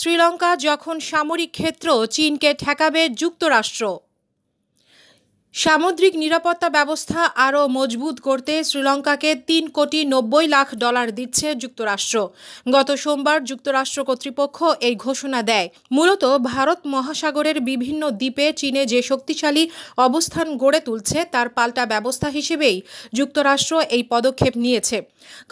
শ্রীলঙ্কা যখন সামরিক ক্ষেত্র চীনকে ঠেকাবে যুক্তরাষ্ট্র সামুদ্রিক নিরাপত্তা ব্যবস্থা আরও মজবুত করতে শ্রীলঙ্কাকে তিন কোটি নব্বই লাখ ডলার দিচ্ছে যুক্তরাষ্ট্র গত সোমবার যুক্তরাষ্ট্র কর্তৃপক্ষ এই ঘোষণা দেয় মূলত ভারত মহাসাগরের বিভিন্ন দ্বীপে চীনে যে শক্তিশালী অবস্থান গড়ে তুলছে তার পাল্টা ব্যবস্থা হিসেবেই যুক্তরাষ্ট্র এই পদক্ষেপ নিয়েছে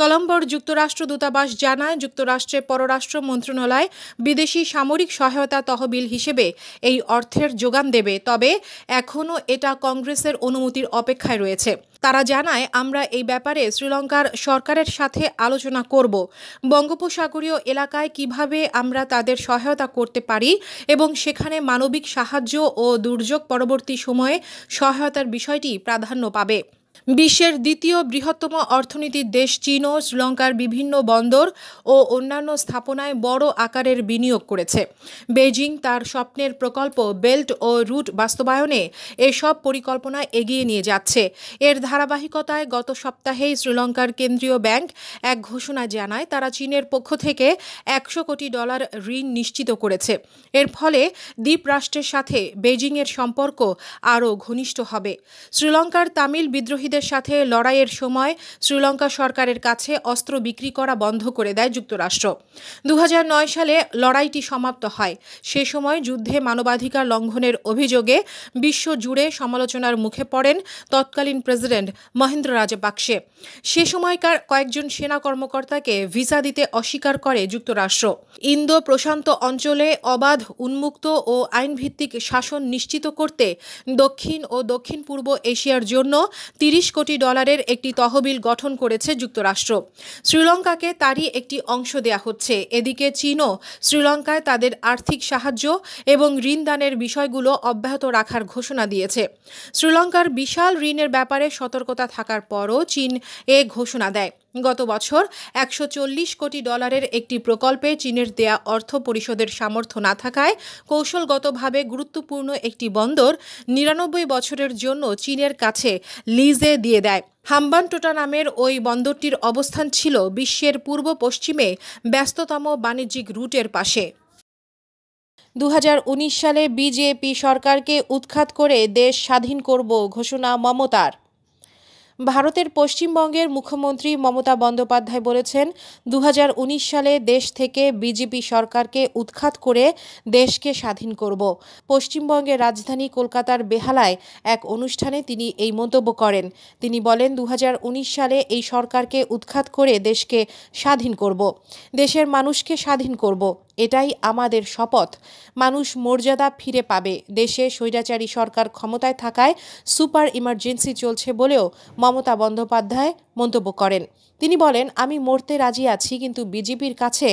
কলম্বোর যুক্তরাষ্ট্র দূতাবাস জানায় যুক্তরাষ্ট্রের পররাষ্ট্র মন্ত্রণালয় বিদেশি সামরিক সহায়তা তহবিল হিসেবে এই অর্থের যোগান দেবে তবে এখনও এটা কংগ্রেসের অনুমতির অপেক্ষায় রয়েছে তারা জানায় আমরা এই ব্যাপারে শ্রীলঙ্কার সরকারের সাথে আলোচনা করব বঙ্গোপসাগরীয় এলাকায় কিভাবে আমরা তাদের সহায়তা করতে পারি এবং সেখানে মানবিক সাহায্য ও দুর্যোগ পরবর্তী সময়ে সহায়তার বিষয়টি প্রাধান্য পাবে বিশ্বের দ্বিতীয় বৃহত্তম অর্থনীতির দেশ চীনও শ্রীলঙ্কার বিভিন্ন বন্দর ও অন্যান্য স্থাপনায় বড় আকারের বিনিয়োগ করেছে বেজিং তার স্বপ্নের প্রকল্প বেল্ট ও রুট বাস্তবায়নে এসব পরিকল্পনা এগিয়ে নিয়ে যাচ্ছে এর ধারাবাহিকতায় গত সপ্তাহেই শ্রীলঙ্কার কেন্দ্রীয় ব্যাংক এক ঘোষণা জানায় তারা চীনের পক্ষ থেকে একশো কোটি ডলার ঋণ নিশ্চিত করেছে এর ফলে দ্বীপ রাষ্ট্রের সাথে বেজিংয়ের সম্পর্ক আরও ঘনিষ্ঠ হবে শ্রীলঙ্কার তামিল বিদ্রোহী বিদ্রোহীদের সাথে লড়াইয়ের সময় শ্রীলঙ্কা সরকারের কাছে অস্ত্র বিক্রি করা বন্ধ করে দেয় যুক্তরাষ্ট্র দু সালে লড়াইটি সমাপ্ত হয় সে সময় যুদ্ধে মানবাধিকার লঙ্ঘনের অভিযোগে বিশ্ব জুড়ে সমালোচনার মুখে পড়েন তৎকালীন প্রেসিডেন্ট মহেন্দ্র রাজাপাকসে সে সময়কার কয়েকজন সেনা কর্মকর্তাকে ভিসা দিতে অস্বীকার করে যুক্তরাষ্ট্র ইন্দো প্রশান্ত অঞ্চলে অবাধ উন্মুক্ত ও আইনভিত্তিক শাসন নিশ্চিত করতে দক্ষিণ ও দক্ষিণ পূর্ব এশিয়ার জন্য তিরিশ তিরিশ কোটি ডলারের একটি তহবিল গঠন করেছে যুক্তরাষ্ট্র শ্রীলঙ্কাকে তারই একটি অংশ দেয়া হচ্ছে এদিকে চীনও শ্রীলঙ্কায় তাদের আর্থিক সাহায্য এবং ঋণদানের বিষয়গুলো অব্যাহত রাখার ঘোষণা দিয়েছে শ্রীলঙ্কার বিশাল ঋণের ব্যাপারে সতর্কতা থাকার পরও চীন এ ঘোষণা দেয় গত বছর একশো কোটি ডলারের একটি প্রকল্পে চীনের দেয়া অর্থ পরিষদের সামর্থ্য না থাকায় কৌশলগতভাবে গুরুত্বপূর্ণ একটি বন্দর নিরানব্বই বছরের জন্য চীনের কাছে লিজে দিয়ে দেয় হাম্বানটোটা নামের ওই বন্দরটির অবস্থান ছিল বিশ্বের পূর্ব পশ্চিমে ব্যস্ততম বাণিজ্যিক রুটের পাশে দু সালে বিজেপি সরকারকে উৎখাত করে দেশ স্বাধীন করব ঘোষণা মমতার ভারতের পশ্চিমবঙ্গের মুখ্যমন্ত্রী মমতা বন্দ্যোপাধ্যায় বলেছেন দু সালে দেশ থেকে বিজেপি সরকারকে উৎখাত করে দেশকে স্বাধীন করব পশ্চিমবঙ্গের রাজধানী কলকাতার বেহালায় এক অনুষ্ঠানে তিনি এই মন্তব্য করেন তিনি বলেন দু সালে এই সরকারকে উৎখাত করে দেশকে স্বাধীন করব দেশের মানুষকে স্বাধীন করব এটাই আমাদের শপথ মানুষ মর্যাদা ফিরে পাবে দেশে স্বৈরাচারী সরকার ক্ষমতায় থাকায় সুপার ইমার্জেন্সি চলছে বলেও মমতা বন্দ্যোপাধ্যায় মন্তব্য করেন তিনি বলেন আমি মরতে রাজি আছি কিন্তু বিজেপির কাছে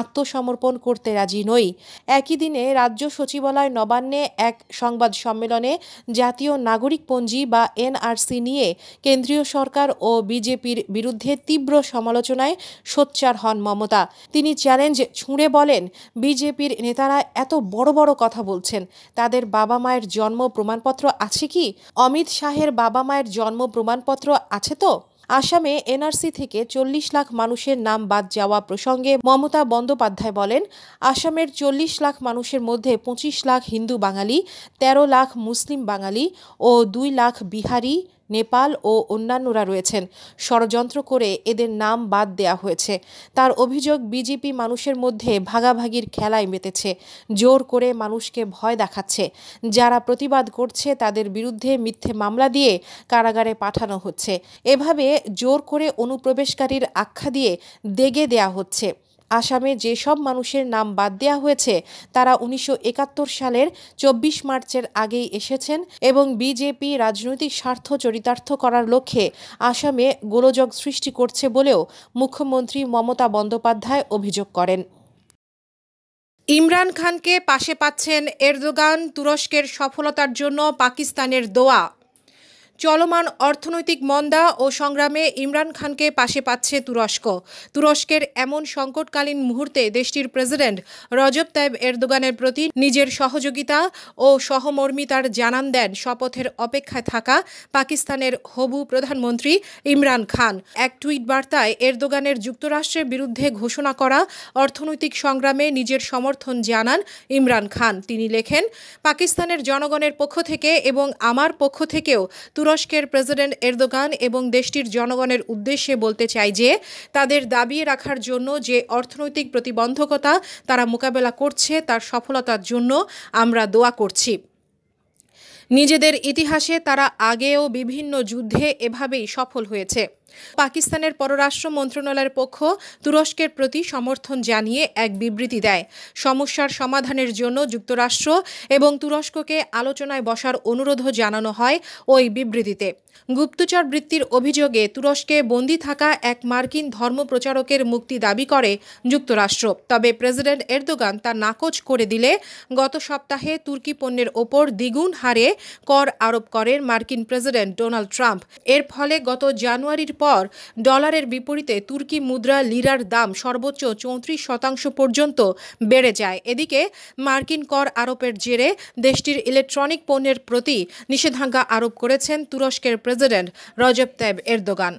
আত্মসমর্পণ করতে রাজি নই একই দিনে রাজ্য সচিবালয় নবান্নে এক সংবাদ সম্মেলনে জাতীয় নাগরিকপঞ্জি বা এনআরসি নিয়ে কেন্দ্রীয় সরকার ও বিজেপির বিরুদ্ধে তীব্র সমালোচনায় সোচ্চার হন মমতা তিনি চ্যালেঞ্জ ছুঁড়ে বলেন বিজেপির নেতারা এত বড় বড় কথা বলছেন তাদের বাবা মায়ের জন্ম প্রমাণপত্র আছে কি অমিত শাহের বাবা মায়ের জন্ম প্রমাণপত্র আছে তো আসামে এনআরসি থেকে চল্লিশ লাখ মানুষের নাম বাদ যাওয়া প্রসঙ্গে মমতা বন্দ্যোপাধ্যায় বলেন আসামের চল্লিশ লাখ মানুষের মধ্যে পঁচিশ লাখ হিন্দু বাঙালি ১৩ লাখ মুসলিম বাঙালি ও দুই লাখ বিহারি নেপাল ও অন্যান্যরা রয়েছেন ষড়যন্ত্র করে এদের নাম বাদ দেয়া হয়েছে তার অভিযোগ বিজেপি মানুষের মধ্যে ভাগাভাগির খেলায় মেতেছে জোর করে মানুষকে ভয় দেখাচ্ছে যারা প্রতিবাদ করছে তাদের বিরুদ্ধে মিথ্যে মামলা দিয়ে কারাগারে পাঠানো হচ্ছে এভাবে জোর করে অনুপ্রবেশকারীর আখ্যা দিয়ে দেগে দেয়া হচ্ছে আসামে যেসব মানুষের নাম বাদ দেওয়া হয়েছে তারা উনিশশো সালের চব্বিশ মার্চের আগেই এসেছেন এবং বিজেপি রাজনৈতিক স্বার্থ চরিতার্থ করার লক্ষ্যে আসামে গোলযোগ সৃষ্টি করছে বলেও মুখ্যমন্ত্রী মমতা বন্দ্যোপাধ্যায় অভিযোগ করেন ইমরান খানকে পাশে পাচ্ছেন এরদোগান তুরস্কের সফলতার জন্য পাকিস্তানের দোয়া চলমান অর্থনৈতিক মন্দা ও সংগ্রামে ইমরান খানকে পাশে পাচ্ছে তুরস্ক তুরস্কের এমন সংকটকালীন মুহূর্তে দেশটির প্রেসিডেন্ট রজব তাইব এরদোগানের প্রতি নিজের সহযোগিতা ও সহমর্মিতার জানান দেন শপথের অপেক্ষায় থাকা পাকিস্তানের হবু প্রধানমন্ত্রী ইমরান খান এক টুইট বার্তায় এরদোগানের যুক্তরাষ্ট্রের বিরুদ্ধে ঘোষণা করা অর্থনৈতিক সংগ্রামে নিজের সমর্থন জানান ইমরান খান তিনি লেখেন পাকিস্তানের জনগণের পক্ষ থেকে এবং আমার পক্ষ থেকেও তুর তুরস্কের প্রেসিডেন্ট এরদোগান এবং দেশটির জনগণের উদ্দেশ্যে বলতে চাই যে তাদের দাবিয়ে রাখার জন্য যে অর্থনৈতিক প্রতিবন্ধকতা তারা মোকাবেলা করছে তার সফলতার জন্য আমরা দোয়া করছি নিজেদের ইতিহাসে তারা আগেও বিভিন্ন যুদ্ধে এভাবেই সফল হয়েছে পাকিস্তানের পররাষ্ট্র মন্ত্রণালয়ের পক্ষ তুরস্কের প্রতি সমর্থন জানিয়ে এক বিবৃতি দেয় সমস্যার সমাধানের জন্য যুক্তরাষ্ট্র এবং তুরস্ককে আলোচনায় বসার অনুরোধও জানানো হয় ওই বিবৃতিতে গুপ্তচর বৃত্তির অভিযোগে তুরস্কে বন্দী থাকা এক মার্কিন ধর্মপ্রচারকের মুক্তি দাবি করে যুক্তরাষ্ট্র তবে প্রেসিডেন্ট এরদোগান তা নাকচ করে দিলে গত সপ্তাহে তুর্কি পণ্যের ওপর দ্বিগুণ হারে কর আরোপ করেন মার্কিন প্রেসিডেন্ট ডোনাল্ড ট্রাম্প এর ফলে গত জানুয়ারির পর ডলারের বিপরীতে তুর্কি মুদ্রা লিরার দাম সর্বোচ্চ চৌত্রিশ শতাংশ পর্যন্ত বেড়ে যায় এদিকে মার্কিন কর আরোপের জেরে দেশটির ইলেকট্রনিক পণ্যের প্রতি নিষেধাজ্ঞা আরোপ করেছেন তুরস্কের প্রেসিডেন্ট রজব তেব এরদোগান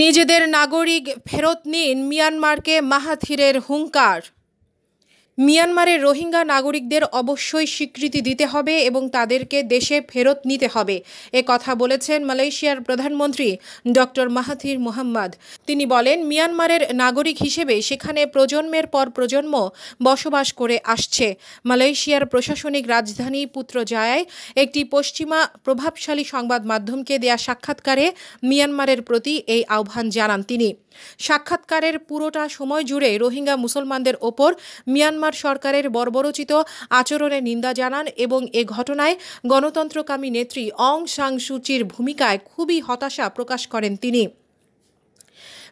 নিজেদের নাগরিক ফেরত নিন মিয়ানমারকে মাহাথিরের হুঙ্কার মিয়ানমারের রোহিঙ্গা নাগরিকদের অবশ্যই স্বীকৃতি দিতে হবে এবং তাদেরকে দেশে ফেরত নিতে হবে এ কথা বলেছেন মালয়েশিয়ার প্রধানমন্ত্রী ডক্টর মাহাথির মুহাম্মদ তিনি বলেন মিয়ানমারের নাগরিক হিসেবে সেখানে প্রজন্মের পর প্রজন্ম বসবাস করে আসছে মালয়েশিয়ার প্রশাসনিক রাজধানী পুত্র জায়ায় একটি পশ্চিমা প্রভাবশালী সংবাদ মাধ্যমকে দেয়া সাক্ষাৎকারে মিয়ানমারের প্রতি এই আহ্বান জানান তিনি সাক্ষাৎকারের পুরোটা সময় জুড়ে রোহিঙ্গা মুসলমানদের ওপর মিয়ানমার সরকারের বর্বরচিত আচরণের নিন্দা জানান এবং এ ঘটনায় গণতন্ত্রকামী নেত্রী অং সাং সুচির ভূমিকায় খুবই হতাশা প্রকাশ করেন তিনি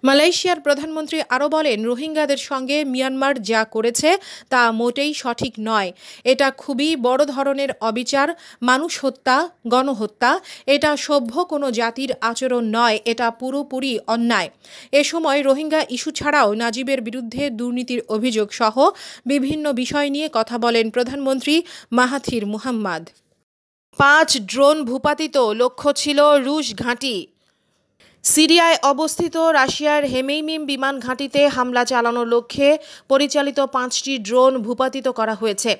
মালয়েশিয়ার প্রধানমন্ত্রী আরও বলেন রোহিঙ্গাদের সঙ্গে মিয়ানমার যা করেছে তা মোটেই সঠিক নয় এটা খুবই বড় ধরনের অবিচার মানুষ হত্যা গণহত্যা এটা সভ্য কোনো জাতির আচরণ নয় এটা পুরোপুরি অন্যায় এ সময় রোহিঙ্গা ইস্যু ছাড়াও নাজিবের বিরুদ্ধে দুর্নীতির অভিযোগ সহ বিভিন্ন বিষয় নিয়ে কথা বলেন প্রধানমন্ত্রী মাহাথির মুহাম্মদ পাঁচ ড্রোন ভূপাতিত লক্ষ্য ছিল রুশ ঘাঁটি সিরিয়ায় অবস্থিত রাশিয়ার হেমেইমিম বিমান ঘাঁটিতে হামলা চালানোর লক্ষ্যে পরিচালিত পাঁচটি ড্রোন ভূপাতিত করা হয়েছে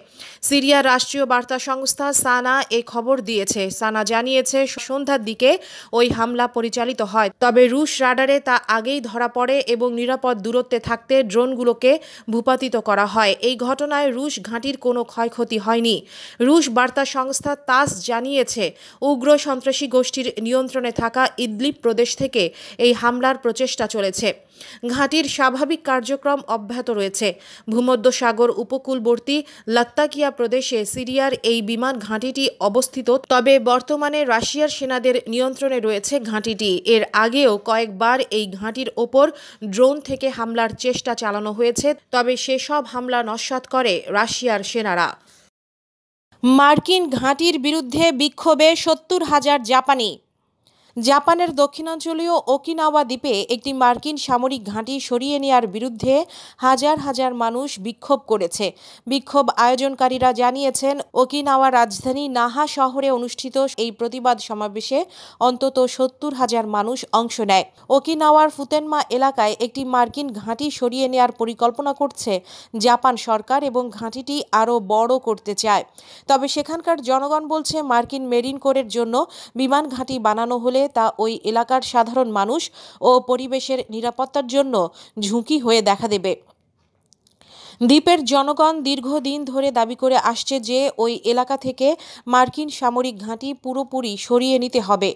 সিরিয়ার রাষ্ট্রীয় বার্তা সংস্থা সানা এ খবর দিয়েছে সানা জানিয়েছে সন্ধ্যার দিকে ওই হামলা পরিচালিত হয় তবে রুশ রাডারে তা আগেই ধরা পড়ে এবং নিরাপদ দূরত্বে থাকতে ড্রোনগুলোকে ভূপাতিত করা হয় এই ঘটনায় রুশ ঘাঁটির কোনো ক্ষয়ক্ষতি হয়নি রুশ বার্তা সংস্থা তাস জানিয়েছে উগ্র সন্ত্রাসী গোষ্ঠীর নিয়ন্ত্রণে থাকা ইদলিপ প্রদেশ থেকে থেকে এই হামলার প্রচেষ্টা চলেছে ঘাঁটির স্বাভাবিক কার্যক্রম অব্যাহত রয়েছে ভূমধ্যসাগর উপকূলবর্তী লাত্তাকিয়া প্রদেশে সিরিয়ার এই বিমান ঘাঁটিটি অবস্থিত তবে বর্তমানে রাশিয়ার সেনাদের নিয়ন্ত্রণে রয়েছে ঘাঁটিটি এর আগেও কয়েকবার এই ঘাঁটির ওপর ড্রোন থেকে হামলার চেষ্টা চালানো হয়েছে তবে সেসব হামলা নস্বাত করে রাশিয়ার সেনারা মার্কিন ঘাঁটির বিরুদ্ধে বিক্ষোভে সত্তর হাজার জাপানি জাপানের দক্ষিণাঞ্চলীয় ওকিনাওয়া দ্বীপে একটি মার্কিন সামরিক ঘাঁটি সরিয়ে নেওয়ার বিরুদ্ধে হাজার হাজার মানুষ বিক্ষোভ করেছে বিক্ষোভ আয়োজনকারীরা জানিয়েছেন ওকিনাওয়া রাজধানী নাহা শহরে অনুষ্ঠিত এই প্রতিবাদ সমাবেশে অন্তত সত্তর হাজার মানুষ অংশ নেয় ওকিনাওয়ার ফুতেনমা এলাকায় একটি মার্কিন ঘাঁটি সরিয়ে নেয়ার পরিকল্পনা করছে জাপান সরকার এবং ঘাঁটিটি আরও বড় করতে চায় তবে সেখানকার জনগণ বলছে মার্কিন মেরিন কোরের জন্য বিমান ঘাঁটি বানানো হলে তা ওই এলাকার সাধারণ মানুষ ও পরিবেশের নিরাপত্তার জন্য ঝুঁকি হয়ে দেখা দেবে দ্বীপের জনগণ দীর্ঘদিন ধরে দাবি করে আসছে যে ওই এলাকা থেকে মার্কিন সামরিক ঘাঁটি পুরোপুরি সরিয়ে নিতে হবে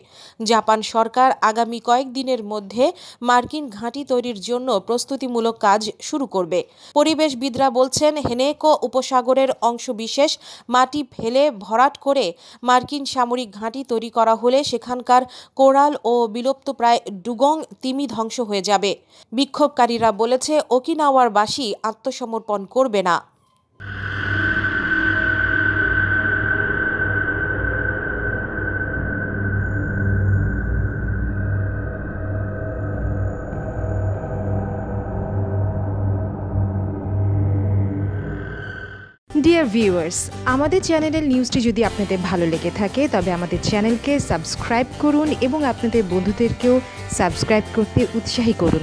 জাপান সরকার আগামী কয়েকদিনের মধ্যে মার্কিন ঘাঁটি তৈরির জন্য প্রস্তুতিমূলক কাজ শুরু করবে পরিবেশবিদরা বলছেন হেনেকো উপসাগরের অংশবিশেষ মাটি ফেলে ভরাট করে মার্কিন সামরিক ঘাঁটি তৈরি করা হলে সেখানকার কোরাল ও বিলুপ্তপ্রায় ডুগং তিমি ধ্বংস হয়ে যাবে বিক্ষোভকারীরা বলেছে ওকিনাওয়ার বাসী আত্মসমর্পণ অন করবে না ডিয়ার ভিউয়ার্স আমাদের চ্যানেলের নিউজটি যদি আপনাদের ভালো লেগে থাকে তবে আমাদের চ্যানেলকে সাবস্ক্রাইব করুন এবং আপনাদের বন্ধুদেরকেও সাবস্ক্রাইব করতে উৎসাহী করুন